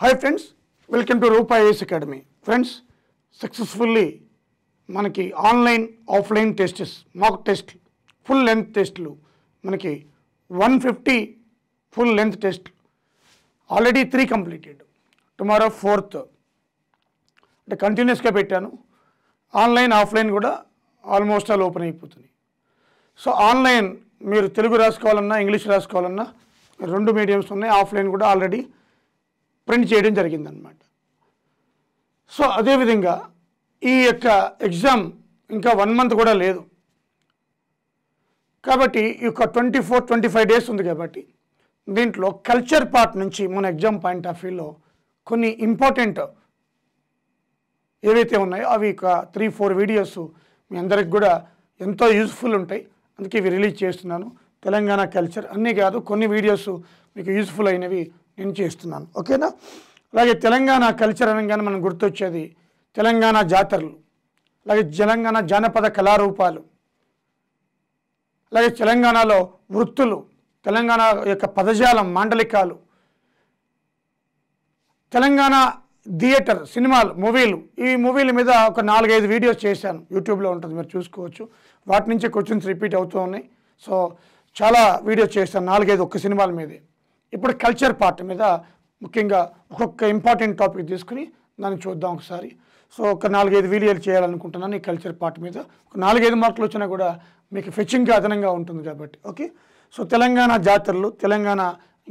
hi friends welcome to Roopa ace academy friends successfully మనకి online offline tests mock test full length టెస్ట్లు మనకి one fifty full length test already three completed tomorrow fourth అంటే కంటిన్యూస్గా పెట్టాను online offline కూడా almost all open అయిపోతుంది so online మీరు Telugu రాసుకోవాలన్నా English రాసుకోవాలన్నా రెండు మీడియంస్ ఉన్నాయి ఆఫ్లైన్ కూడా ఆల్రెడీ ప్రింట్ చేయడం జరిగిందనమాట సో అదేవిధంగా ఈ యొక్క ఎగ్జామ్ ఇంకా వన్ మంత్ కూడా లేదు కాబట్టి ఈ యొక్క twenty four twenty five days ఉంది కాబట్టి దీంట్లో కల్చర్ పార్ట్ నుంచి మన ఎగ్జామ్ పాయింట్ ఆఫ్ వ్యూలో కొన్ని ఇంపార్టెంట్ ఏవైతే ఉన్నాయో అవి ఒక త్రీ ఫోర్ వీడియోస్ మీ అందరికి కూడా ఎంతో యూజ్ఫుల్ ఉంటాయి అందుకే ఇవి రిలీజ్ చేస్తున్నాను తెలంగాణ కల్చర్ అన్నీ కాదు కొన్ని వీడియోస్ మీకు యూజ్ఫుల్ అయినవి నేను చేస్తున్నాను ఓకేనా అలాగే తెలంగాణ కల్చర్ అనగానే మనం గుర్తొచ్చేది తెలంగాణ జాతరలు అలాగే తెలంగాణ జానపద కళారూపాలు అలాగే తెలంగాణలో వృత్తులు తెలంగాణ యొక్క పదజాలం మాండలికాలు తెలంగాణ థియేటర్ సినిమాలు మూవీలు ఈ మూవీల మీద ఒక నాలుగైదు వీడియోస్ చేశాను యూట్యూబ్లో ఉంటుంది మీరు చూసుకోవచ్చు వాటి నుంచే క్వశ్చన్స్ రిపీట్ అవుతూ ఉన్నాయి సో చాలా వీడియోస్ చేశాను నాలుగైదు ఒక్క సినిమాల మీదే ఇప్పుడు కల్చర్ పార్ట్ మీద ముఖ్యంగా ఒక్కొక్క ఇంపార్టెంట్ టాపిక్ తీసుకుని దాన్ని చూద్దాం ఒకసారి సో ఒక నాలుగైదు వీడియోలు చేయాలనుకుంటున్నాను ఈ కల్చర్ పార్ట్ మీద ఒక నాలుగైదు మార్కులు వచ్చినా కూడా మీకు ఫెచింగ్గా అదనంగా ఉంటుంది కాబట్టి ఓకే సో తెలంగాణ జాతరలు తెలంగాణ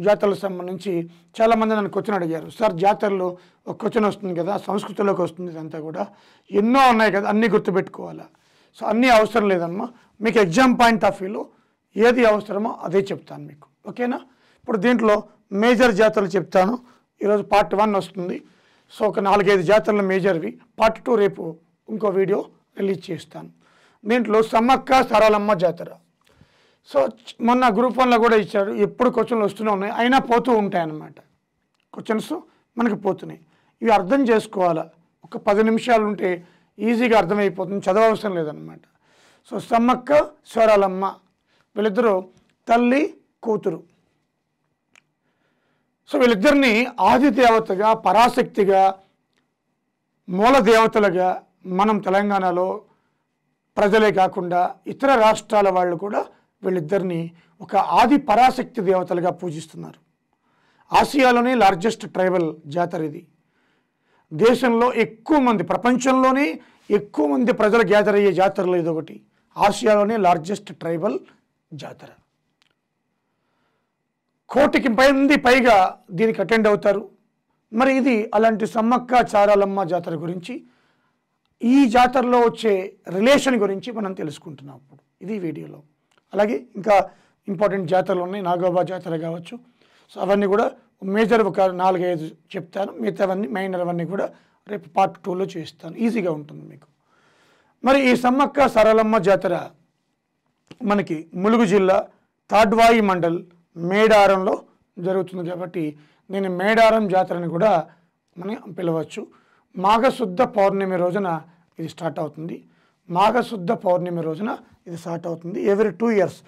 జాతరలకు సంబంధించి చాలామంది నన్ను క్వశ్చన్ అడిగారు సార్ జాతరలు ఒక క్వశ్చన్ వస్తుంది కదా సంస్కృతిలోకి వస్తుంది ఇదంతా కూడా ఎన్నో ఉన్నాయి కదా అన్నీ గుర్తుపెట్టుకోవాలా సో అన్నీ అవసరం లేదమ్మా మీకు ఎగ్జామ్ పాయింట్ ఆఫ్ వ్యూలో ఏది అవసరమో అదే చెప్తాను మీకు ఓకేనా ఇప్పుడు దీంట్లో మేజర్ జాతరలు చెప్తాను ఈరోజు పార్ట్ వన్ వస్తుంది సో ఒక నాలుగైదు జాతరలు మేజర్వి పార్ట్ టూ రేపు ఇంకో వీడియో రిలీజ్ చేస్తాను దీంట్లో సమ్మక్క సరాలమ్మ జాతర సో మొన్న గ్రూప్ వన్లో కూడా ఇచ్చాడు ఎప్పుడు క్వశ్చన్లు వస్తూనే ఉన్నాయి అయినా పోతూ ఉంటాయన్నమాట క్వశ్చన్స్ మనకి పోతున్నాయి ఇవి అర్థం చేసుకోవాలా ఒక పది నిమిషాలు ఉంటే ఈజీగా అర్థమైపోతుంది చదవవసరం లేదనమాట సో సమ్మక్క సోరాలమ్మ వీళ్ళిద్దరూ తల్లి కూతురు సో వీళ్ళిద్దరిని ఆదిదేవతగా పరాశక్తిగా మూల దేవతలుగా మనం తెలంగాణలో ప్రజలే కాకుండా ఇతర రాష్ట్రాల వాళ్ళు కూడా వీళ్ళిద్దరిని ఒక ఆది పరాశక్తి దేవతలుగా పూజిస్తున్నారు ఆసియాలోనే లార్జెస్ట్ ట్రైబల్ జాతర ఇది దేశంలో ఎక్కువ మంది ప్రపంచంలోనే ఎక్కువ మంది ప్రజలు గ్యాదర్ అయ్యే ఇది ఇదొకటి ఆసియాలోనే లార్జెస్ట్ ట్రైబల్ జాతర కోటికి మంది పైగా దీనికి అటెండ్ అవుతారు మరి ఇది అలాంటి సమ్మక్క చారాలమ్మ జాతర గురించి ఈ జాతరలో వచ్చే రిలేషన్ గురించి మనం తెలుసుకుంటున్నాం అప్పుడు ఇది వీడియోలో అలాగే ఇంకా ఇంపార్టెంట్ జాతరలు ఉన్నాయి నాగోబా జాతర కావచ్చు సో అవన్నీ కూడా మేజర్ ఒక నాలుగైదు చెప్తాను మిగతావన్నీ మైనర్ అవన్నీ కూడా రేపు పార్ట్ టూలో చేస్తాను ఈజీగా ఉంటుంది మీకు మరి ఈ సమ్మక్క సరళమ్మ జాతర మనకి ములుగు జిల్లా తాడ్వాయి మండల్ మేడారంలో జరుగుతుంది కాబట్టి దీన్ని మేడారం జాతరని కూడా మనం పిలవచ్చు మాఘశుద్ధ పౌర్ణమి రోజున ఇది స్టార్ట్ అవుతుంది మాఘశుద్ధ పౌర్ణమి రోజున ఇది స్టార్ట్ అవుతుంది every two years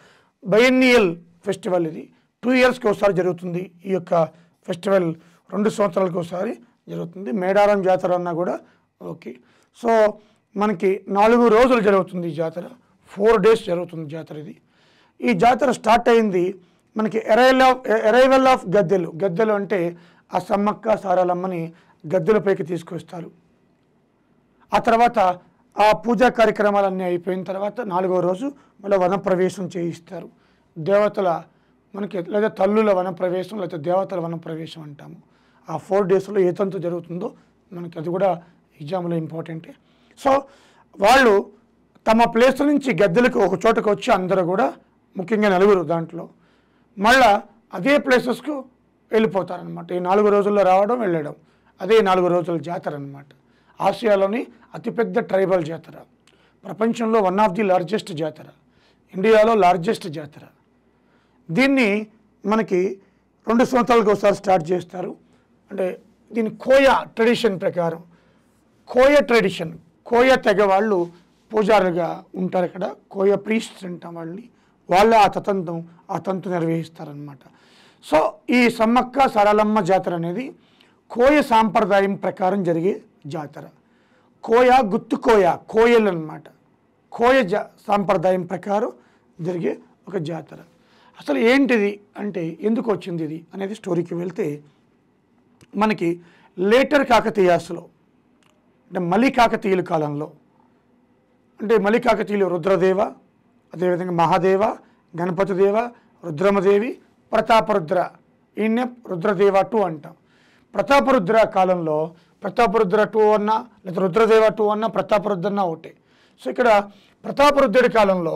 biennial festival ఇది టూ ఇయర్స్కి ఒకసారి జరుగుతుంది ఈ యొక్క ఫెస్టివల్ రెండు సంవత్సరాలకు ఒకసారి జరుగుతుంది మేడారం జాతర అన్నా కూడా ఓకే సో మనకి నాలుగు రోజులు జరుగుతుంది ఈ జాతర ఫోర్ డేస్ జరుగుతుంది జాతర ఇది ఈ జాతర స్టార్ట్ అయింది మనకి ఎరైవల్ ఆఫ్ ఎరైవల్ ఆఫ్ గద్దెలు గద్దెలు అంటే ఆ సమ్మక్క సారాలమ్మని గద్దెలపైకి తీసుకొస్తారు ఆ తర్వాత ఆ పూజా కార్యక్రమాలన్నీ అయిపోయిన తర్వాత నాలుగో రోజు మళ్ళీ వనప్రవేశం చేయిస్తారు దేవతల మనకి లేదా తల్లుల వనప్రవేశం లేదా దేవతల వనప్రవేశం అంటాము ఆ ఫోర్ డేస్లో ఏ తంతు జరుగుతుందో మనకి అది కూడా ఎగ్జామ్లో ఇంపార్టెంటే సో వాళ్ళు తమ ప్లేస్ నుంచి గద్దెలకు ఒక చోటకు వచ్చి అందరూ కూడా ముఖ్యంగా నలుగురు దాంట్లో మళ్ళా అదే ప్లేసెస్కు వెళ్ళిపోతారనమాట ఈ నాలుగు రోజుల్లో రావడం వెళ్ళడం అదే నాలుగు రోజుల జాతర అనమాట ఆసియాలోని అతిపెద్ద ట్రైబల్ జాతర ప్రపంచంలో వన్ ఆఫ్ ది లార్జెస్ట్ జాతర ఇండియాలో లార్జెస్ట్ జాతర దీన్ని మనకి రెండు సంవత్సరాలకు ఒకసారి స్టార్ట్ చేస్తారు అంటే దీని కోయ ట్రెడిషన్ ప్రకారం కోయ ట్రెడిషన్ కోయ తెగ వాళ్ళు పూజారులుగా ఉంటారు ఇక్కడ కోయ ప్రీస్ట్ అంటాం వాళ్ళని వాళ్ళే ఆ తతంతం ఆ తంతు నిర్వహిస్తారనమాట సో ఈ సమ్మక్క సరళమ్మ జాతర అనేది కోయ సాంప్రదాయం ప్రకారం జరిగే జాతర కోయ గుత్తుకోయ కోయలు అనమాట కోయ జా సాంప్రదాయం ప్రకారం జరిగే ఒక జాతర అసలు ఏంటిది అంటే ఎందుకు వచ్చింది ఇది అనేది స్టోరీకి వెళ్తే మనకి లేటర్ కాకతీయాసులో అంటే మలి కాకతీయుల కాలంలో అంటే మలి కాకతీయులు రుద్రదేవ అదేవిధంగా మహాదేవ గణపతిదేవ రుద్రమదేవి ప్రతాపరుద్ర ఈయన్నే రుద్రదేవ టూ అంటాం ప్రతాపరుద్ర కాలంలో ప్రతాపరుద్ర టూ అన్న లేదా రుద్రదేవ టూ అన్న ప్రతాపరుద్ర ఒకటే సో ఇక్కడ ప్రతాపరుద్రుడి కాలంలో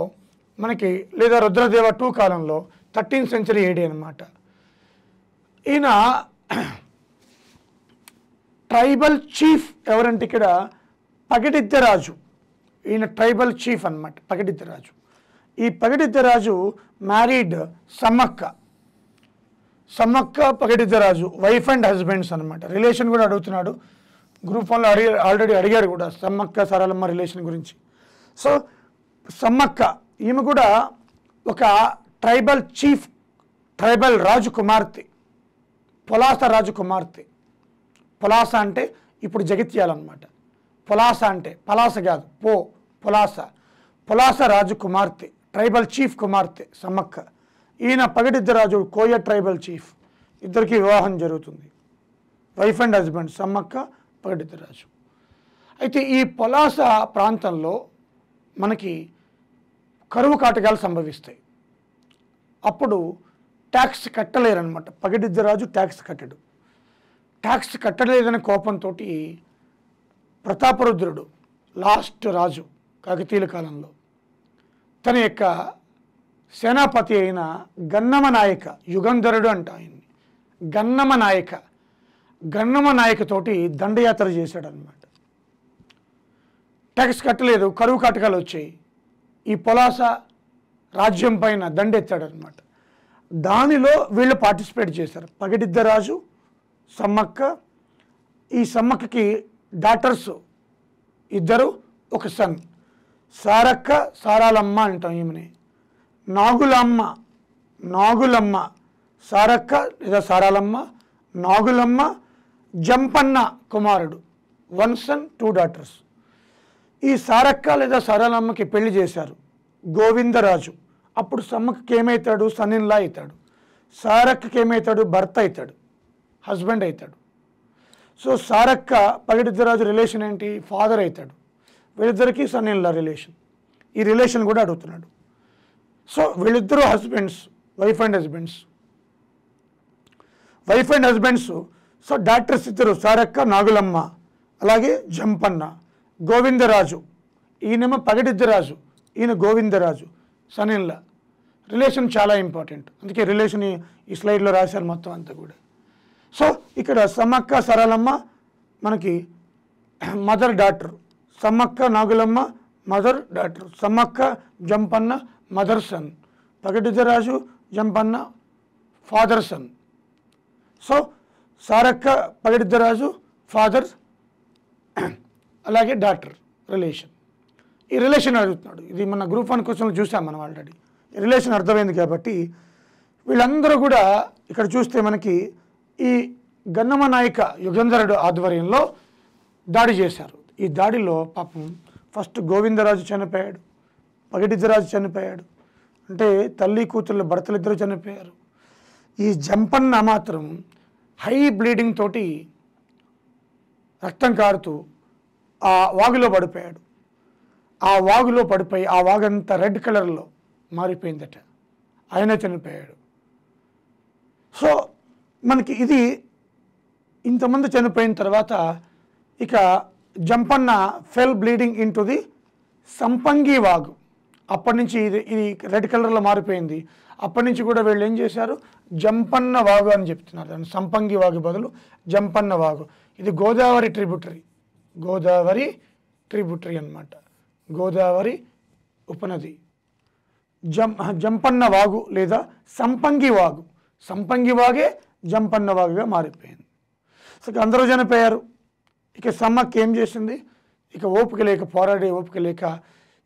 మనకి లేదా రుద్రదేవ టూ కాలంలో థర్టీన్త్ సెంచరీ ఏడీ అనమాట ఈయన ట్రైబల్ చీఫ్ ఎవరంటే ఇక్కడ పగటిద్దరాజు ఈయన ట్రైబల్ చీఫ్ అనమాట పగటిద్దరాజు ఈ Pagididdaraju married Sammakka Sammakka Pagididdaraju wife and husbands అనమాట రిలేషన్ కూడా అడుగుతున్నాడు గ్రూప్ వన్లో అడిగి ఆల్రెడీ అడిగారు కూడా సమ్మక్క సరళమ్మ రిలేషన్ గురించి సో సమ్మక్క ఈమె కూడా ఒక ట్రైబల్ చీఫ్ ట్రైబల్ రాజు కుమార్తె పొలాస రాజు కుమార్తె పొలాస అంటే ఇప్పుడు జగిత్యాలన్నమాట పొలాస అంటే పలాస కాదు పో పొలాస పొలాస రాజు కుమార్తె ట్రైబల్ చీఫ్ కుమార్తె సమ్మక్క ఈయన పగడిద్దరాజు కోయ ట్రైబల్ చీఫ్ ఇద్దరికి వివాహం జరుగుతుంది wife and husband Sammakka Pagididdaraju అయితే ఈ పొలాస ప్రాంతంలో మనకి కరువు కాటకాలు సంభవిస్తాయి అప్పుడు ట్యాక్స్ కట్టలేరనమాట పగడిద్దరాజు ట్యాక్స్ కట్టడు ట్యాక్స్ కట్టలేదనే కోపంతో ప్రతాపరుద్రుడు లాస్ట్ రాజు కాకతీయుల కాలంలో తన యొక్క సేనాపతి అయిన గన్నమ నాయక యుగంధరుడు అంట ఆయన్ని గన్నమ నాయక గన్నమ నాయకతోటి దండయాత్ర చేశాడనమాట ట్యాక్స్ కట్టలేదు కరువు కటకాలు వచ్చాయి ఈ పొలాస రాజ్యం పైన దండెత్తాడనమాట దానిలో వీళ్ళు పార్టిసిపేట్ చేశారు పగిడిద్దరాజు సమ్మక్క ఈ సమ్మక్కకి డాటర్స్ ఇద్దరు ఒక సన్ సారక్క సారాలమ్మ అంటాం ఈమెని నాగులమ్మ నాగులమ్మ సారక్క లేదా సారాలమ్మ నాగులమ్మ జంపన్న కుమారుడు వన్ సన్ టూ డాటర్స్ ఈ సారక్క లేదా సారాలమ్మకి పెళ్లి చేశారు గోవిందరాజు అప్పుడు సమ్మకి ఏమవుతాడు సన్నిన్లా అవుతాడు సారక్కకి ఏమవుతాడు భర్త అవుతాడు హస్బెండ్ అవుతాడు సో సారక్క పగటిద్దరాజు రిలేషన్ ఏంటి ఫాదర్ అవుతాడు వీళ్ళిద్దరికీ సన్ ఇన్ లా రిలేషన్ ఈ రిలేషన్ కూడా అడుగుతున్నాడు సో వీళ్ళిద్దరూ husbands wife and husbands wife and husbands so daughters ఇద్దరు సారక్క నాగులమ్మ అలాగే జంపన్న గోవిందరాజు ఈయనేమో పగడిద్దరాజు ఈయన గోవిందరాజు సనిల్లా రిలేషన్ చాలా ఇంపార్టెంట్ అందుకే రిలేషన్ ఈ స్లైడ్లో రాశారు మొత్తం అంతా కూడా సో ఇక్కడ సమ్మక్క సరళమ్మ మనకి mother daughter Sammakka Nagulamma mother daughter Sammakka Jampanna mother son Pagididdaraju Jampanna father son so Sarakka Pagididdaraju father అలాగే డాక్టర్ రిలేషన్ ఈ రిలేషన్ అడుగుతున్నాడు ఇది మన గ్రూప్ వన్ క్వశ్చన్లు చూసాం మనం ఆల్రెడీ రిలేషన్ అర్థమైంది కాబట్టి వీళ్ళందరూ కూడా ఇక్కడ చూస్తే మనకి ఈ గన్నమ నాయక యుగంధరుడు ఆధ్వర్యంలో దాడి చేశారు ఈ దాడిలో పాపం ఫస్ట్ గోవిందరాజు చనిపోయాడు పగటిద్దరాజు చనిపోయాడు అంటే తల్లి భర్తలు భర్తలిద్దరూ చనిపోయారు ఈ జంపన్న మాత్రం హై బ్లీడింగ్ తోటి రక్తం కారుతూ ఆ వాగులో పడిపోయాడు ఆ వాగులో పడిపోయి ఆ వాగంతా రెడ్ కలర్లో మారిపోయిందట ఆయన చనిపోయాడు సో మనకి ఇది ఇంతమంది చనిపోయిన తర్వాత ఇక Jampanna fell bleeding into the Sampangi వాగు అప్పటి నుంచి ఇది ఇది రెడ్ కలర్లో మారిపోయింది అప్పటి నుంచి కూడా వీళ్ళు ఏం చేశారు జంపన్న వాగు అని చెప్తున్నారు దాన్ని సంపంగి వాగు బదులు జంపన్న వాగు ఇది గోదావరి ట్రిబ్యూటరీ గోదావరి ట్రిబ్యూటరీ అనమాట గోదావరి ఉపనది జం జంపన్న వాగు లేదా సంపంగి వాగు సంపంగి వాగే జంపన్న వాగుగా మారిపోయింది సో అందరూ చనిపోయారు ఇక సమ్మక్క ఏం చేసింది ఇక ఓపిక లేక పోరాడే ఓపిక లేక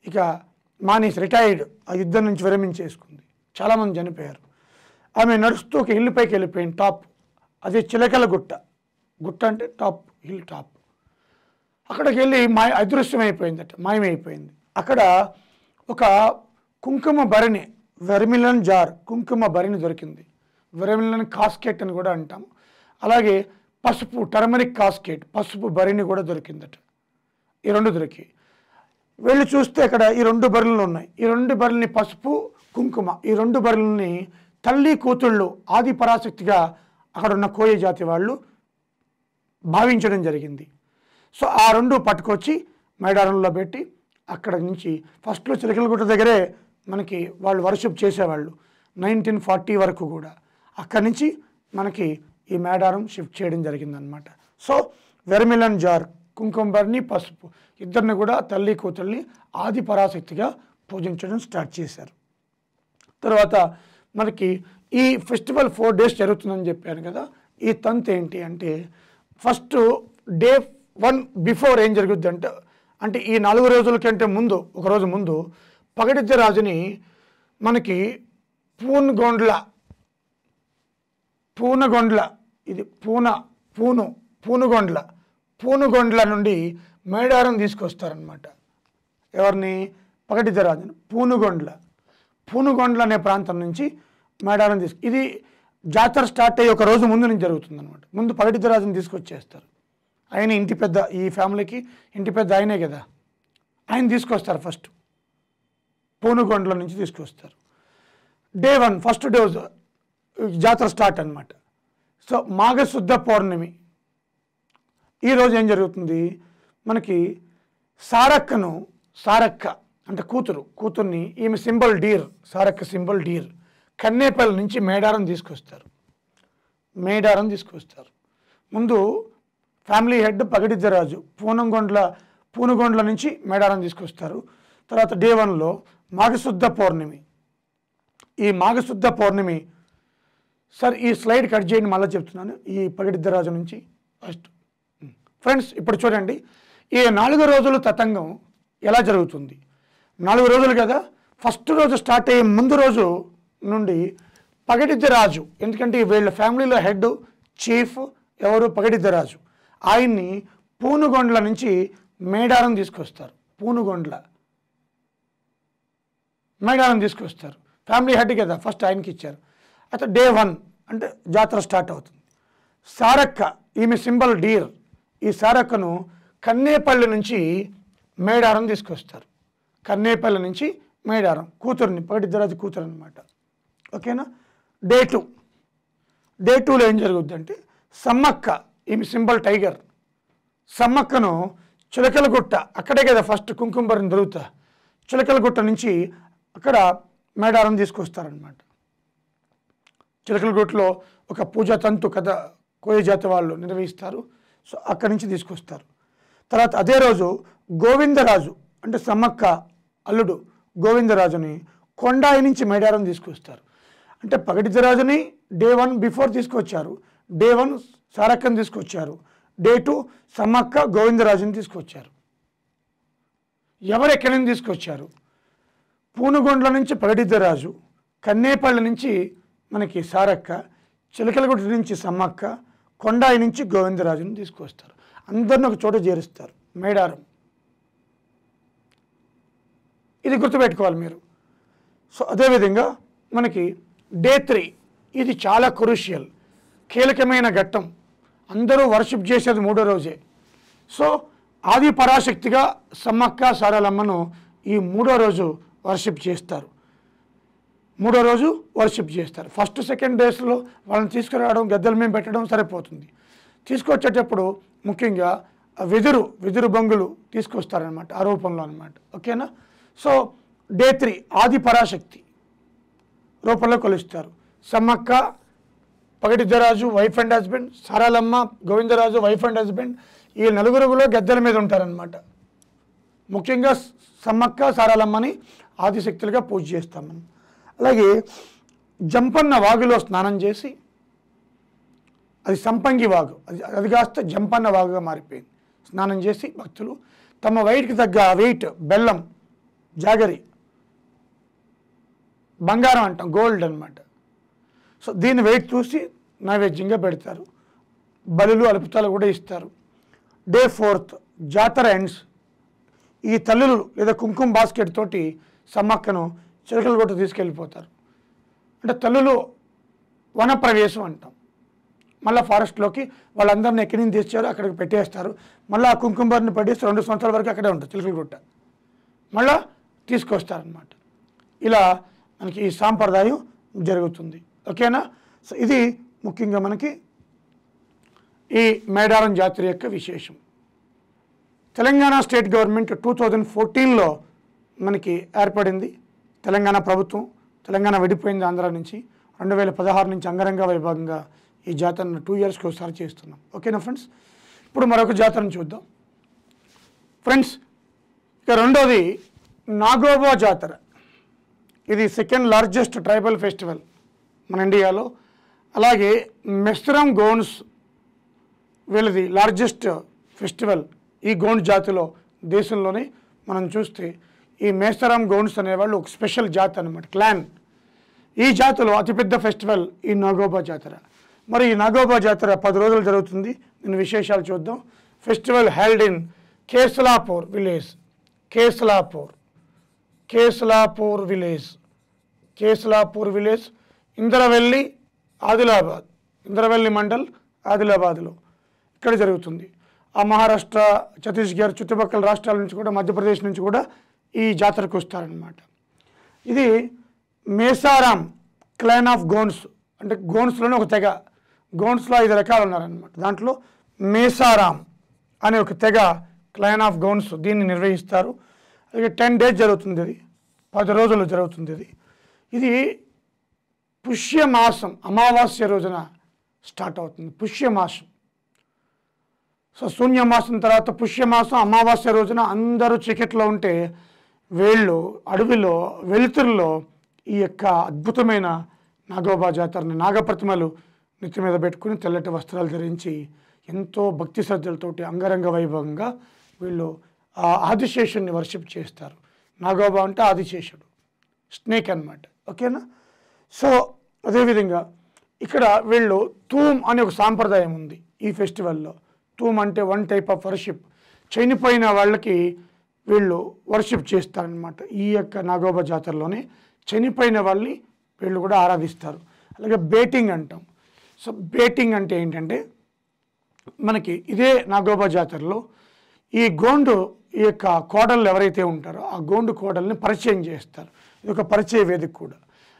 ఇక మానేసి రిటైర్డ్ ఆ యుద్ధం నుంచి విరమించేసుకుంది చాలామంది చనిపోయారు ఆమె నడుస్తూ ఒక హిల్ పైకి వెళ్ళిపోయింది టాప్ అదే చిలకల గుట్ట గుట్ట అంటే టాప్ హిల్ టాప్ అక్కడికి వెళ్ళి మాయ అదృశ్యమైపోయిందట మాయమైపోయింది అక్కడ ఒక కుంకుమ భరణి వెర్మిలన్ జార్ కుంకుమ భరణి దొరికింది వెరమిలన్ కాస్కెట్ అని కూడా అంటాం అలాగే పసుపు టర్మరిక్ కాస్కేట్ పసుపు బరిని కూడా దొరికిందట ఈ రెండు దొరికి వెళ్ళి చూస్తే అక్కడ ఈ రెండు బరిలు ఉన్నాయి ఈ రెండు బరులని పసుపు కుంకుమ ఈ రెండు బరులని తల్లి కూతుళ్ళు ఆది పరాశక్తిగా అక్కడ ఉన్న కోయ జాతి వాళ్ళు భావించడం జరిగింది సో ఆ రెండు పట్టుకొచ్చి మైడారంలో పెట్టి అక్కడ నుంచి ఫస్ట్లో చిలకలగుట్ట దగ్గరే మనకి వాళ్ళు వర్షిప్ చేసేవాళ్ళు నైన్టీన్ ఫార్టీ వరకు కూడా అక్కడి నుంచి మనకి ఈ మేడారం షిఫ్ట్ చేయడం జరిగిందనమాట సో వెర్మిలన్ జార్ కుంకుంబర్ని పసుపు ఇద్దరిని కూడా తల్లి కూతుర్ని ఆది పరాశక్తిగా పూజించడం స్టార్ట్ చేశారు తర్వాత మనకి ఈ ఫెస్టివల్ ఫోర్ డేస్ జరుగుతుందని చెప్పాను కదా ఈ తంత్ ఏంటి అంటే ఫస్ట్ డే వన్ బిఫోర్ ఏం జరుగుద్ది అంటే అంటే ఈ నాలుగు రోజుల కంటే ముందు ఒకరోజు ముందు పగడిద్ద రాజుని మనకి పూన్గొండ్ల పూనగొండ్ల ఇది పూన పూను పూనుగొండ్ల పూనుగొండ్ల నుండి మేడారం తీసుకొస్తారనమాట ఎవరిని పగటిదరాజును పూనుగొండ్ల పూనుగొండ్ల అనే ప్రాంతం నుంచి మేడారం తీసుకు ఇది జాతర స్టార్ట్ అయ్యి ఒక రోజు ముందు నుంచి జరుగుతుంది అనమాట ముందు పగటిదరాజుని తీసుకొచ్చేస్తారు ఆయన ఇంటి పెద్ద ఈ ఫ్యామిలీకి ఇంటి పెద్ద ఆయనే కదా ఆయన తీసుకొస్తారు ఫస్ట్ పూనుగొండ్ల నుంచి తీసుకొస్తారు డే వన్ ఫస్ట్ డోజు జాతర స్టార్ట్ అనమాట సో మాఘశుద్ధ పౌర్ణమి ఈరోజు ఏం జరుగుతుంది మనకి సారక్కను సారక్క అంటే కూతురు కూతుర్ని ఈమె symbol deer Sarakka symbol deer Kannepalli నుంచి మేడారం తీసుకొస్తారు మేడారం తీసుకొస్తారు ముందు ఫ్యామిలీ హెడ్ పగడిద్దరాజు పూనంగొండ్ల పూనుగొండ్ల నుంచి మేడారం తీసుకొస్తారు తర్వాత డే వన్లో మాఘశుద్ధ పౌర్ణమి ఈ మాఘశుద్ధ పౌర్ణమి సార్ ఈ స్లైడ్ కట్ చేయండి మళ్ళీ చెప్తున్నాను ఈ పగిడిద్దరాజు నుంచి ఫస్ట్ ఫ్రెండ్స్ ఇప్పుడు చూడండి ఈ నాలుగు రోజులు తతంగం ఎలా జరుగుతుంది నాలుగు రోజులు కదా ఫస్ట్ రోజు స్టార్ట్ అయ్యే ముందు రోజు నుండి రాజు ఎందుకంటే వీళ్ళ ఫ్యామిలీలో హెడ్ చీఫ్ ఎవరు రాజు ఆయన్ని పూనుగొండ్ల నుంచి మేడారం తీసుకొస్తారు పూనుగొండ్ల మేడారం తీసుకొస్తారు ఫ్యామిలీ హెడ్ కదా ఫస్ట్ ఆయనకి ఇచ్చారు అయితే డే వన్ అంటే జాతర స్టార్ట్ అవుతుంది సారక్క ఈమె సింబల్ డీర్ ఈ సారక్కను కన్నేపల్లి నుంచి మేడారం తీసుకొస్తారు కన్నేపల్లి నుంచి మేడారం కూతురుని పగటిద్దరాజు కూతురు అనమాట ఓకేనా డే టూ డే టూలో ఏం జరుగుద్దంటే సమ్మక్క ఈమె సింబల్ టైగర్ సమ్మక్కను చిలకలగుట్ట అక్కడే కదా ఫస్ట్ కుంకుంబరిని దొరుకుతా చిలకలగుట్ట నుంచి అక్కడ మేడారం తీసుకొస్తారనమాట చిలకలగూట్లో ఒక పూజా తంతు కథ కోయ జాతి వాళ్ళు నిర్వహిస్తారు సో అక్కడి నుంచి తీసుకొస్తారు తర్వాత అదే రోజు గోవిందరాజు అంటే సమ్మక్క అల్లుడు గోవిందరాజుని కొండాయి నుంచి మేడారం తీసుకొస్తారు అంటే పగడితరాజుని డే వన్ బిఫోర్ తీసుకొచ్చారు డే వన్ సారక్కని తీసుకొచ్చారు డే టూ సమ్మక్క గోవిందరాజుని తీసుకొచ్చారు ఎవరు నుంచి తీసుకొచ్చారు పూనుగొండ్ల నుంచి పగటిద్దరాజు కన్నేపల్లి నుంచి మనకి సారక్క చిలకలగుడి నుంచి సమ్మక్క కొండాయి నుంచి గోవిందరాజుని తీసుకొస్తారు అందరిని ఒక చోట చేరుస్తారు మేడారం ఇది గుర్తుపెట్టుకోవాలి మీరు సో అదేవిధంగా మనకి డే త్రీ ఇది చాలా క్రూషియల్ కీలకమైన ఘట్టం అందరూ వర్షిప్ చేసేది మూడో రోజే సో ఆది పరాశక్తిగా సమ్మక్క సారాలమ్మను ఈ మూడో రోజు వర్షిప్ చేస్తారు మూడో రోజు వర్షిప్ చేస్తారు ఫస్ట్ సెకండ్ డేస్లో వాళ్ళని తీసుకురావడం గద్దెల మేము పెట్టడం సరిపోతుంది తీసుకొచ్చేటప్పుడు ముఖ్యంగా వెదురు వెదురు బంగులు తీసుకొస్తారనమాట ఆ రూపంలో అనమాట ఓకేనా సో డే త్రీ ఆది పరాశక్తి రూపంలో కొలుస్తారు Sammakka Pagididdaraju wife and husband Saralamma Govindaraju wife and husband ఈ నలుగురుగులో గద్దెల మీద ఉంటారనమాట ముఖ్యంగా సమ్మక్క సారాలమ్మని ఆదిశక్తులుగా పూజ చేస్తాం మనం అలాగే జంపన్న వాగులో స్నానం చేసి అది సంపంగి వాగు అది అది కాస్త జంపన్న వాగుగా మారిపోయింది స్నానం చేసి భక్తులు తమ వెయిట్కి తగ్గ వెయిట్ బెల్లం జాగరి బంగారం అంటాం గోల్డ్ అనమాట సో దీన్ని వెయిట్ చూసి నైవేద్యంగా పెడతారు బలులు అలుపుతాలు కూడా ఇస్తారు డే ఫోర్త్ జాతర ఎండ్స్ ఈ తల్లులు లేదా కుంకుమ బాస్కెట్ తోటి సమ్మక్కను చిలకలు గుట్ట తీసుకెళ్ళిపోతారు అంటే తల్లులు వనప్రవేశం అంటాం మళ్ళీ ఫారెస్ట్లోకి వాళ్ళందరిని ఎక్కడి నుంచి అక్కడికి పెట్టేస్తారు మళ్ళీ ఆ కుంకుంబర్ని పట్టేసి రెండు సంవత్సరాల వరకు అక్కడే ఉంటుంది చిలకల గుట్ట మళ్ళా తీసుకొస్తారనమాట ఇలా మనకి ఈ సాంప్రదాయం జరుగుతుంది ఓకేనా ఇది ముఖ్యంగా మనకి ఈ మేడారం జాతర యొక్క విశేషం Telangana state government two thousand ఫోర్టీన్లో మనకి ఏర్పడింది తెలంగాణ ప్రభుత్వం తెలంగాణ విడిపోయింది ఆంధ్ర నుంచి రెండు వేల పదహారు నుంచి అంగరంగ వైభాగంగా ఈ జాతరను టూ ఇయర్స్కి ఒకసారి చేస్తున్నాం ఓకేనా ఫ్రెండ్స్ ఇప్పుడు మరొక జాతరను చూద్దాం ఫ్రెండ్స్ ఇక రెండోది నాగోబా జాతర ఇది సెకండ్ లార్జెస్ట్ ట్రైబల్ ఫెస్టివల్ మన ఇండియాలో అలాగే మెస్రం గోన్స్ వీళ్ళది లార్జెస్ట్ ఫెస్టివల్ ఈ గోండ్ జాతిలో దేశంలోనే మనం చూస్తే ఈ మేస్తరాం గౌండ్స్ అనేవాళ్ళు ఒక స్పెషల్ జాతి అనమాట క్లాన్ ఈ జాతిలో అతిపెద్ద ఫెస్టివల్ ఈ నాగోబా జాతర మరి ఈ నాగోబా జాతర పది రోజులు జరుగుతుంది నేను విశేషాలు చూద్దాం festival held in Kesalapur village Kesalapur Kesalapur village Kesalapur village Indravelli Adilabad Indravelli mandal ఆదిలాబాద్లో ఇక్కడ జరుగుతుంది ఆ మహారాష్ట్ర ఛత్తీస్గఢ్ చుట్టుపక్కల రాష్ట్రాల నుంచి కూడా మధ్యప్రదేశ్ నుంచి కూడా ఈ జాతరకు వస్తారనమాట ఇది మేసారాం క్లైన్ ఆఫ్ గోన్స్ అంటే గోన్స్లోనే ఒక తెగ గోన్స్లో ఐదు రకాలు ఉన్నారనమాట దాంట్లో మేసారాం అనే ఒక తెగ క్లైన్ ఆఫ్ గోన్స్ దీన్ని నిర్వహిస్తారు అలాగే టెన్ డేస్ జరుగుతుంది ఇది పది రోజులు జరుగుతుంది ఇది ఇది పుష్యమాసం అమావాస్య రోజున స్టార్ట్ అవుతుంది పుష్యమాసం సో శూన్యమాసం తర్వాత పుష్యమాసం అమావాస్య రోజున అందరూ చీకట్లో ఉంటే వీళ్ళు అడవిలో వెలుతురులో ఈ యొక్క అద్భుతమైన నాగోబా జాతరని నాగప్రతిమలు నెత్తి మీద పెట్టుకుని తెల్లటి వస్త్రాలు ధరించి ఎంతో భక్తి శ్రద్ధలతోటి అంగరంగ వైభవంగా వీళ్ళు ఆదిశేషుణ్ణి వర్షిప్ చేస్తారు నాగోబా అంటే ఆదిశేషుడు స్నేక్ అనమాట ఓకేనా సో అదేవిధంగా ఇక్కడ వీళ్ళు తూమ్ అనే ఒక సాంప్రదాయం ఉంది ఈ ఫెస్టివల్లో తూమ్ అంటే వన్ టైప్ ఆఫ్ వర్షిప్ చనిపోయిన వాళ్ళకి వీళ్ళు వర్షిప్ చేస్తారనమాట ఈ యొక్క నాగోబా జాతరలోనే చనిపోయిన వాళ్ళని వీళ్ళు కూడా ఆరాధిస్తారు అలాగే బేటింగ్ అంటాం సో బేటింగ్ అంటే ఏంటంటే మనకి ఇదే నాగోబా జాతరలో ఈ గోండు ఈ యొక్క కోడళ్ళు ఎవరైతే ఉంటారో ఆ గోండు కోడల్ని పరిచయం చేస్తారు ఇది ఒక పరిచయ వేదిక కూడా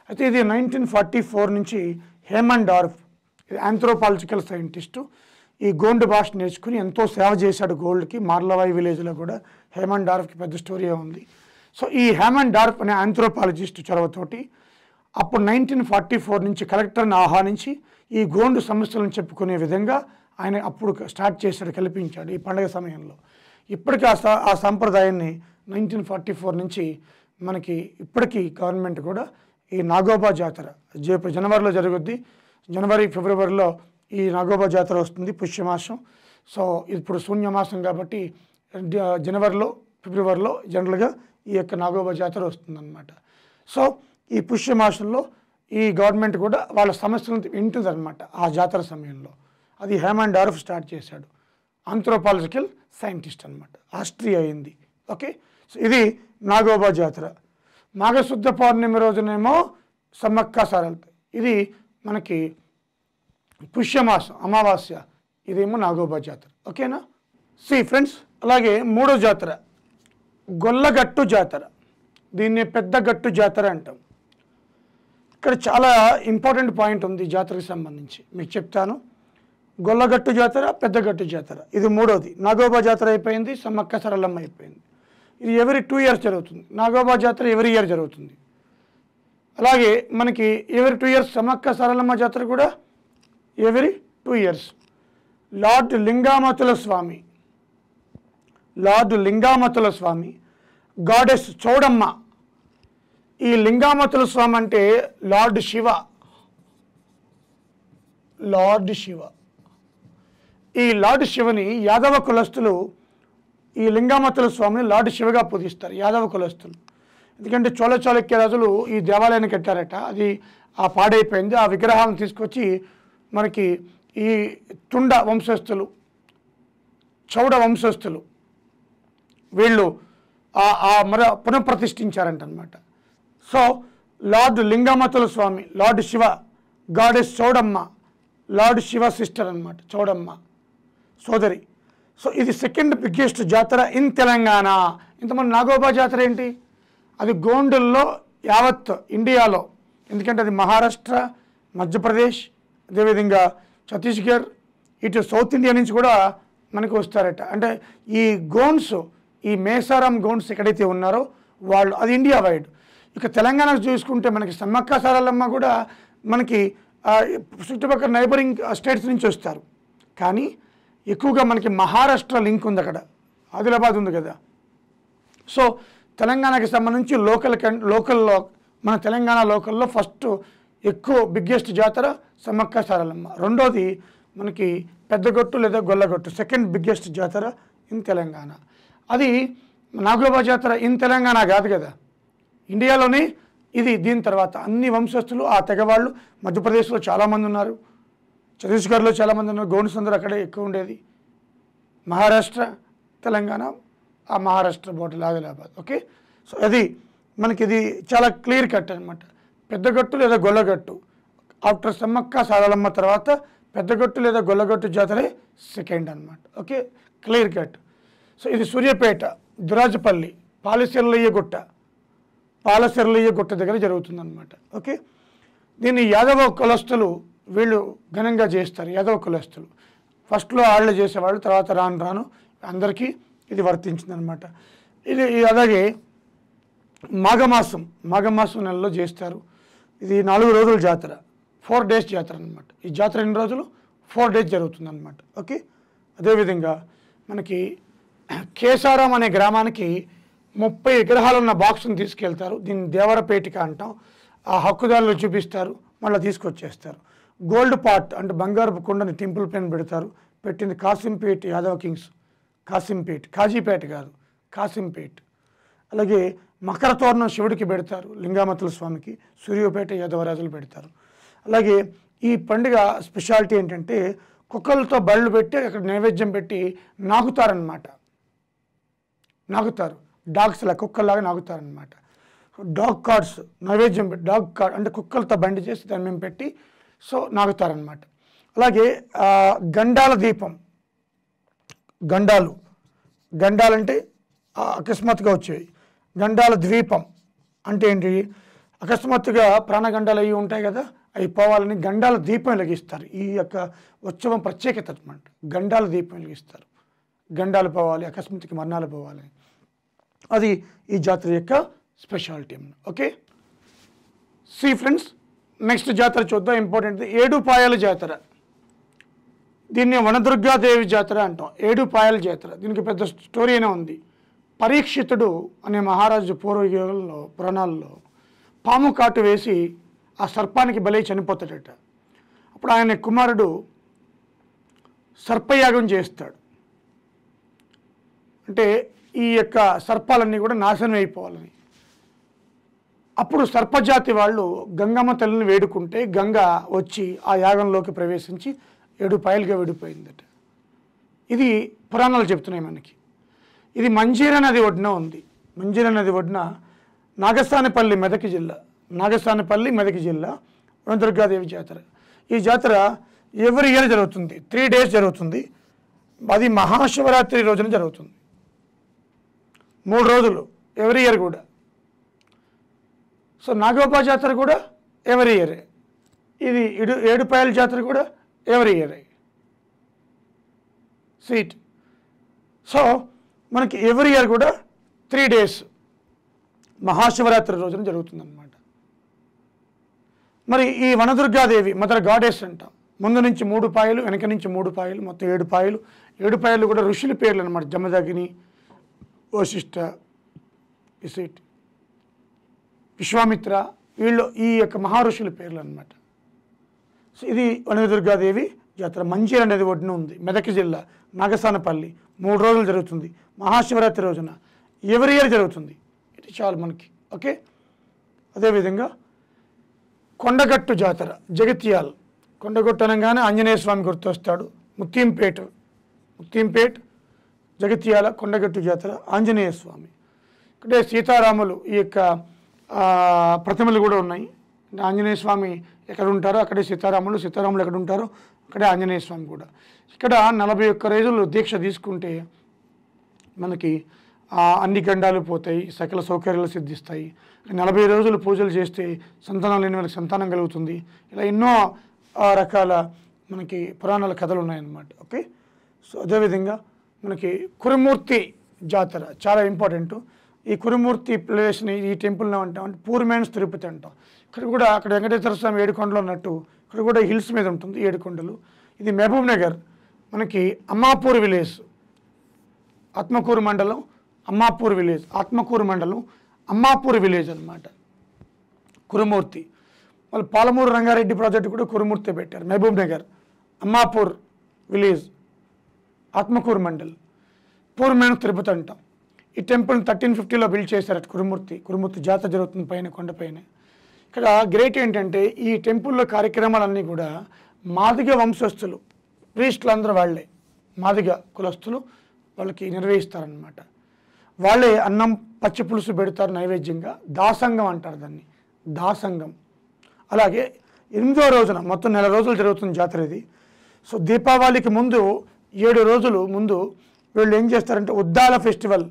అయితే ఇది నైన్టీన్ ఫార్టీ ఫోర్ నుంచి హేమన్ డార్ఫ్ ఇది ఆంథ్రోపాలజికల్ సైంటిస్టు ఈ గోండు భాష నేర్చుకుని ఎంతో సేవ చేశాడు గోల్డ్కి మార్లవాయి విలేజ్లో కూడా హేమన్ డార్ఫ్కి పెద్ద స్టోరీ ఉంది సో ఈ హేమన్ డార్ఫ్ అనే ఆంథ్రోపాలజిస్ట్ చొరవతోటి అప్పుడు నైన్టీన్ ఫార్టీ ఫోర్ నుంచి కలెక్టర్ని ఆహ్వానించి ఈ గోండు సమస్యలను చెప్పుకునే విధంగా ఆయన అప్పుడు స్టార్ట్ చేశాడు కల్పించాడు ఈ పండగ సమయంలో ఇప్పటికీ ఆ ఆ సాంప్రదాయాన్ని నైన్టీన్ ఫార్టీ ఫోర్ నుంచి మనకి ఇప్పటికీ గవర్నమెంట్ కూడా ఈ నాగోబా జాతర జేపు జనవరిలో జరుగుద్ది జనవరి ఫిబ్రవరిలో ఈ నాగోబా జాతర వస్తుంది పుష్యమాసం సో ఇప్పుడు శూన్యమాసం కాబట్టి జనవరిలో ఫిబ్రవరిలో జనరల్గా ఈ యొక్క నాగోబా జాతర వస్తుందన్నమాట సో ఈ పుష్యమాసంలో ఈ గవర్నమెంట్ కూడా వాళ్ళ సమస్యలను అనమాట ఆ జాతర సమయంలో అది హేమండ్ డార్ఫ్ స్టార్ట్ చేశాడు ఆంథ్రోపాలజికల్ సైంటిస్ట్ అనమాట ఆస్ట్రీ అయింది ఓకే సో ఇది నాగోబా జాతర మాఘశుద్ధ పౌర్ణమి రోజునేమో సమ్మక్క సారల్త ఇది మనకి పుష్యమాసం అమావాస్య ఇదేమో నాగోబా జాతర ఓకేనా సి ఫ్రెండ్స్ అలాగే మూడో జాతర గొల్లగట్టు జాతర దీన్ని పెద్ద గట్టు జాతర అంటాం ఇక్కడ చాలా ఇంపార్టెంట్ పాయింట్ ఉంది జాతరకు సంబంధించి మీకు చెప్తాను గొల్లగట్టు జాతర పెద్దగట్టు జాతర ఇది మూడోది నాగోబా జాతర అయిపోయింది సమ్మక్క సరళమ్మ అయిపోయింది ఇది ఎవరీ టూ ఇయర్స్ జరుగుతుంది నాగోబా జాతర ఎవరి ఇయర్ జరుగుతుంది అలాగే మనకి ఎవరి టూ ఇయర్స్ సమ్మక్క సరళమ్మ జాతర కూడా ఎవరి two years lord Lingamathula Swamy lord Lingamathula Swamy goddess Chowdamma ఈ లింగామతుల స్వామి అంటే లార్డ్ శివ లార్డ్ శివ ఈ లార్డ్ శివని యాదవ కులస్తులు ఈ లింగామతుల స్వామిని లార్డ్ శివగా పూజిస్తారు యాదవ కులస్తులు ఎందుకంటే చోళ చాళుక్య రాజులు ఈ దేవాలయాన్ని కట్టారట అది ఆ పాడైపోయింది ఆ విగ్రహాలను తీసుకొచ్చి మనకి ఈ తుండ వంశస్థులు చౌడ వంశస్థులు వీళ్ళు మర పునఃప్రతిష్ఠించారంటనమాట so lord Lingamathula Swamy lord Shiva goddess Chowdamma lord Shiva sister అనమాట చౌడమ్మ సోదరి సో ఇది సెకండ్ బిగ్గెస్ట్ జాతర ఇన్ తెలంగాణ ఇంతమంది నాగోబా జాతర ఏంటి అది గోండుల్లో యావత్ ఇండియాలో ఎందుకంటే అది మహారాష్ట్ర మధ్యప్రదేశ్ అదేవిధంగా ఛత్తీస్గఢ్ ఇటు సౌత్ ఇండియా నుంచి కూడా మనకు వస్తారట అంటే ఈ గోన్స్ ఈ మేసారాం గౌండ్స్ ఎక్కడైతే ఉన్నారో వాళ్ళు అది ఇండియా వైడ్ ఇక తెలంగాణకు చూసుకుంటే మనకి సమ్మక్క సారాలమ్మ కూడా మనకి చుట్టుపక్కల నైబరింగ్ స్టేట్స్ నుంచి వస్తారు కానీ ఎక్కువగా మనకి మహారాష్ట్ర లింక్ ఉంది అక్కడ ఆదిలాబాద్ ఉంది కదా సో తెలంగాణకి సంబంధించి లోకల్ లోకల్లో మన తెలంగాణ లోకల్లో ఫస్ట్ ఎక్కువ బిగ్గెస్ట్ జాతర సమ్మక్క సారలమ్మ రెండోది మనకి పెద్దగొట్టు లేదా గొల్లగొట్టు సెకండ్ బిగ్గెస్ట్ జాతర ఇన్ తెలంగాణ అది నాగులబా జాతర ఇన్ తెలంగాణ కాదు కదా ఇండియాలోని ఇది దీని తర్వాత అన్ని వంశస్థులు ఆ తెగవాళ్ళు మధ్యప్రదేశ్లో చాలామంది ఉన్నారు ఛత్తీస్గఢ్లో చాలామంది ఉన్నారు గోండుసందరు అక్కడే ఎక్కువ ఉండేది మహారాష్ట్ర తెలంగాణ ఆ Maharashtra border Adilabad okay so అది మనకి ఇది చాలా క్లియర్ కట్ అనమాట పెద్దగట్టు లేదా గొల్లగట్టు ఆఫ్టర్ సమ్మక్క సారలమ్మ తర్వాత పెద్దగట్టు లేదా గొల్లగట్టు జాతరే సెకండ్ అనమాట ఓకే క్లియర్ కట్ సో ఇది సూర్యపేట దురాజపల్లి పాలసెర్లయ్య గుట్ట పాలసెర్లయ్య గుట్ట దగ్గర జరుగుతుందన్నమాట ఓకే దీన్ని యాదవ కులస్తులు వీళ్ళు ఘనంగా చేస్తారు యాదవ కులస్తులు ఫస్ట్లో వాళ్ళు చేసేవాళ్ళు తర్వాత రాను రాను అందరికీ ఇది వర్తించిందనమాట ఇది అలాగే మాఘమాసం మాఘమాసం నెలలో చేస్తారు ఇది నాలుగు రోజుల జాతర ఫోర్ డేస్ జాతర అనమాట ఈ జాతర ఎన్ని రోజులు ఫోర్ డేస్ జరుగుతుందన్నమాట ఓకే అదేవిధంగా మనకి కేసారం అనే గ్రామానికి ముప్పై విగ్రహాలు ఉన్న బాక్స్ని తీసుకెళ్తారు దీన్ని దేవరపేటిక అంటాం ఆ హక్కుదారులు చూపిస్తారు మళ్ళీ తీసుకొచ్చేస్తారు గోల్డ్ పాట్ అంటే బంగారపు కుండని టెంపుల్ పైన పెడతారు పెట్టింది కాసింపేట్ యాదవ్ కింగ్స్ కాసింపేట్ కాజీపేట కాదు కాసింపేట్ అలాగే మకర తోరణం శివుడికి పెడతారు లింగామతుల స్వామికి సూర్యోపేట యాదవరాజులు పెడతారు అలాగే ఈ పండుగ స్పెషాలిటీ ఏంటంటే కుక్కలతో బళ్ళు పెట్టి అక్కడ నైవేద్యం పెట్టి నాకుతారనమాట నాగుతారు డాగ్స్లా కుక్కల్లాగా నాగుతారనమాట డాగ్ కార్డ్స్ నైవేద్యం డాగ్ కార్డ్ అంటే కుక్కలతో బండి చేసి దాన్ని మేము పెట్టి సో నాగుతారనమాట అలాగే గండాల దీపం గండాలు గండాలంటే అకస్మాత్తుగా వచ్చేవి గండాల ద్వీపం అంటే ఏంటి అకస్మాత్తుగా ప్రాణగండాలు అవి ఉంటాయి కదా అవి పోవాలని గండాల దీపం వెలిగిస్తారు ఈ యొక్క ఉత్సవం ప్రత్యేకత అనమాట గండాల దీపం వెలిగిస్తారు గండాలు పోవాలి అకస్మాత్తుకి మరణాలు పోవాలి అది ఈ జాతర యొక్క speciality okay see friends next జాతర చూద్దాం ఇంపార్టెంట్ ఏడుపాయల జాతర దీన్ని వనదుర్గాదేవి జాతర అంటాం ఏడుపాయల జాతర దీనికి పెద్ద స్టోరీ అయినా ఉంది పరీక్షితుడు అనే మహారాజు పూర్వయుగంలో పురాణాల్లో పాము కాటు వేసి ఆ సర్పానికి బలై చనిపోతాడట అప్పుడు ఆయన కుమారుడు సర్పయాగం చేస్తాడు అంటే ఈ యొక్క సర్పాలన్నీ కూడా నాశనం అయిపోవాలని అప్పుడు సర్పజాతి వాళ్ళు గంగమ్మ తల్లిని వేడుకుంటే గంగ వచ్చి ఆ యాగంలోకి ప్రవేశించి ఏడు పాయలుగా విడిపోయిందట ఇది పురాణాలు చెప్తున్నాయి మనకి ఇది మంజీరా నది ఒడ్డున ఉంది మంజీరా నది ఒడ్డున నాగస్థానపల్లి మెదకి జిల్లా నాగస్థానపల్లి మెదకి జిల్లా దుర్గాదేవి జాతర ఈ జాతర ఎవరి ఇయర్ జరుగుతుంది త్రీ డేస్ జరుగుతుంది అది మహాశివరాత్రి రోజున జరుగుతుంది మూడు రోజులు ఎవరీ ఇయర్ కూడా సో నాగోపా జాతర కూడా ఎవరీ ఇయరే ఇది ఇడు ఏడుపాయల జాతర కూడా ఎవరీ ఇయరే స్వీట్ సో మనకి ఎవరీ ఇయర్ కూడా త్రీ డేస్ మహాశివరాత్రి రోజున జరుగుతుందన్నమాట మరి ఈ వనదుర్గాదేవి మదర్ గాడెస్ అంటాం ముందు నుంచి మూడు పాయలు వెనక నుంచి మూడు పాయలు మొత్తం ఏడు పాయలు ఏడు పాయలు కూడా ఋషుల పేర్లు అనమాట జమదగిని వశిష్ఠ ఇసిట్ విశ్వామిత్ర వీళ్ళు ఈ యొక్క మహర్షుల పేర్లు అనమాట సో ఇది వనదుర్గాదేవి జాతర మంచిర్ అనేది ఒడ్డున ఉంది మెదక్ జిల్లా నాగసానపల్లి మూడు రోజులు జరుగుతుంది మహాశివరాత్రి రోజున ఎవరి ఇయర్ జరుగుతుంది ఇది చాలు మనకి ఓకే అదేవిధంగా కొండగట్టు జాతర జగిత్యాల్ కొండగట్టు అనగానే ఆంజనేయ స్వామి గుర్తొస్తాడు ముత్తింపేట ముత్యంపేట్ జగిత్యాల కొండగట్టు జాతర ఆంజనేయ స్వామి ఇక్కడే సీతారాములు ఈ యొక్క ప్రతిమలు కూడా ఉన్నాయి ఆంజనేయ స్వామి ఎక్కడ ఉంటారో అక్కడే సీతారాములు సీతారాములు ఎక్కడ ఉంటారో అక్కడే ఆంజనేయ స్వామి కూడా ఇక్కడ నలభై ఒక్క రోజులు దీక్ష తీసుకుంటే మనకి అన్ని గండాలు పోతాయి సకల సౌకర్యాలు సిద్ధిస్తాయి నలభై రోజులు పూజలు చేస్తే సంతానం లేని వాళ్ళకి సంతానం కలుగుతుంది ఇలా ఎన్నో రకాల మనకి పురాణాల కథలు ఉన్నాయన్నమాట ఓకే సో అదేవిధంగా మనకి కురుమూర్తి జాతర చాలా ఇంపార్టెంట్ ఈ కురుమూర్తి ప్లేస్ని ఈ టెంపుల్ని అంటాం అంటే పూర్మేన్స్ తిరుపతి అంటాం ఇక్కడ కూడా అక్కడ వెంకటేశ్వర స్వామి ఏడుకొండలు ఉన్నట్టు ఇక్కడ కూడా హిల్స్ మీద ఉంటుంది ఏడుకొండలు ఇది మహబూబ్ నగర్ మనకి అమ్మాపూర్ విలేజ్ ఆత్మకూరు మండలం అమ్మాపూర్ విలేజ్ ఆత్మకూరు మండలం అమ్మాపూర్ విలేజ్ అనమాట కురుమూర్తి వాళ్ళు పాలమూరు రంగారెడ్డి ప్రాజెక్టు కూడా కురుమూర్తి పెట్టారు మహబూబ్ నగర్ అమ్మాపూర్ విలేజ్ ఆత్మకూరు మండల్ పూర్వమైన తిరుపతి అంటాం ఈ టెంపుల్ని థర్టీన్ ఫిఫ్టీలో బిల్డ్ చేశారు అటు కురుమూర్తి కురుమూర్తి జాతర జరుగుతుంది పైన కొండపైన ఇక్కడ గ్రేట్ ఏంటంటే ఈ టెంపుల్లో కార్యక్రమాలన్నీ కూడా మాదిగ వంశస్థులు ప్రీస్టులు అందరూ వాళ్ళే మాదిగ కులస్థులు వాళ్ళకి నిర్వహిస్తారనమాట వాళ్ళే అన్నం పచ్చి పులుసు పెడతారు నైవేద్యంగా దాసంగం అంటారు దాన్ని దాసంగం అలాగే ఎనిమిదో రోజున మొత్తం నెల రోజులు జరుగుతుంది జాతర ఇది సో దీపావళికి ముందు ఏడు రోజులు ముందు వీళ్ళు ఏం చేస్తారంటే ఉద్దాల ఫెస్టివల్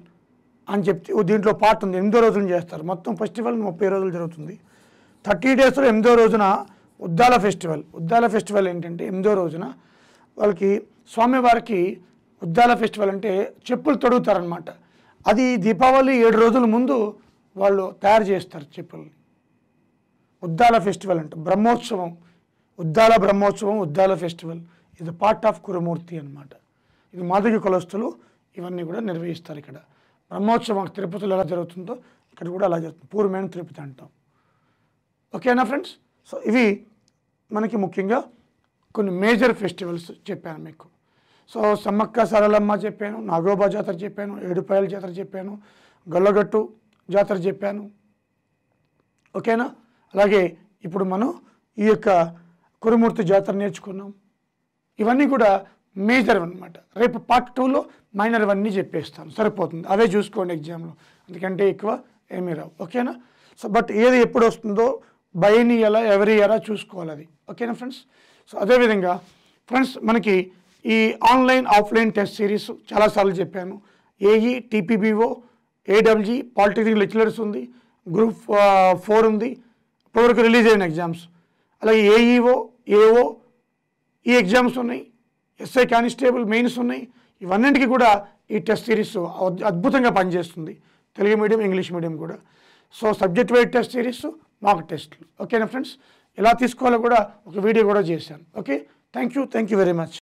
అని చెప్తే దీంట్లో పార్ట్ ఉంది ఎనిమిదో రోజులు చేస్తారు మొత్తం ఫెస్టివల్ ముప్పై రోజులు జరుగుతుంది థర్టీ డేస్లో ఎనిమిదో రోజున ఉద్దాల ఫెస్టివల్ ఉద్దాల ఫెస్టివల్ ఏంటంటే ఎనిమిదో రోజున వాళ్ళకి స్వామివారికి ఉద్దాల ఫెస్టివల్ అంటే చెప్పులు తొడుగుతారనమాట అది దీపావళి ఏడు రోజుల ముందు వాళ్ళు తయారు చేస్తారు చెప్పుల్ని ఉద్దాల ఫెస్టివల్ అంటే బ్రహ్మోత్సవం ఉద్దాల బ్రహ్మోత్సవం ఉద్దాల ఫెస్టివల్ ఇది పార్ట్ ఆఫ్ కురమూర్తి అనమాట ఇది మాదిక కులస్తులు ఇవన్నీ కూడా నిర్వహిస్తారు ఇక్కడ బ్రహ్మోత్సవం తిరుపతిలో ఎలా జరుగుతుందో ఇక్కడ కూడా అలా జరుగుతుంది పూర్వమైన తిరుపతి అంటాం ఓకేనా ఫ్రెండ్స్ సో ఇవి మనకి ముఖ్యంగా కొన్ని మేజర్ ఫెస్టివల్స్ చెప్పాను మీకు సో సమ్మక్క సరళమ్మ చెప్పాను నాగోబా జాతర చెప్పాను ఏడుపాయల జాతర చెప్పాను గొల్లగట్టు జాతర చెప్పాను ఓకేనా అలాగే ఇప్పుడు మనం ఈ యొక్క కురుమూర్తి జాతర నేర్చుకున్నాం ఇవన్నీ కూడా మేజర్ అనమాట రేపు పార్ట్ టూలో మైనర్ అవన్నీ చెప్పేస్తాను సరిపోతుంది అదే చూసుకోండి ఎగ్జామ్లో అందుకంటే ఎక్కువ ఏమీ రావు ఓకేనా సో బట్ ఏది ఎప్పుడు వస్తుందో బయని ఎలా ఎవరి ఎలా చూసుకోవాలి అది ఓకేనా ఫ్రెండ్స్ సో అదేవిధంగా ఫ్రెండ్స్ మనకి ఈ ఆన్లైన్ ఆఫ్లైన్ టెస్ట్ సిరీస్ చాలాసార్లు చెప్పాను AE TPBO AWG polytechnic lecturers ఉంది గ్రూప్ ఫోర్ ఉంది ఇప్పటివరకు రిలీజ్ అయిన ఎగ్జామ్స్ అలాగే ఏఈఓ ఏఓ e ఈ ఎగ్జామ్స్ ఉన్నాయి ఎస్ఐ కానిస్టేబుల్ మెయిన్స్ ఉన్నాయి ఇవన్నింటికి కూడా ఈ టెస్ట్ సిరీస్ అద్భుతంగా పనిచేస్తుంది తెలుగు మీడియం ఇంగ్లీష్ మీడియం కూడా so subject wide test series mock టెస్ట్లు ఓకేనా ఫ్రెండ్స్ ఎలా తీసుకోవాలో కూడా ఒక వీడియో కూడా చేశాను okay thank you thank you very much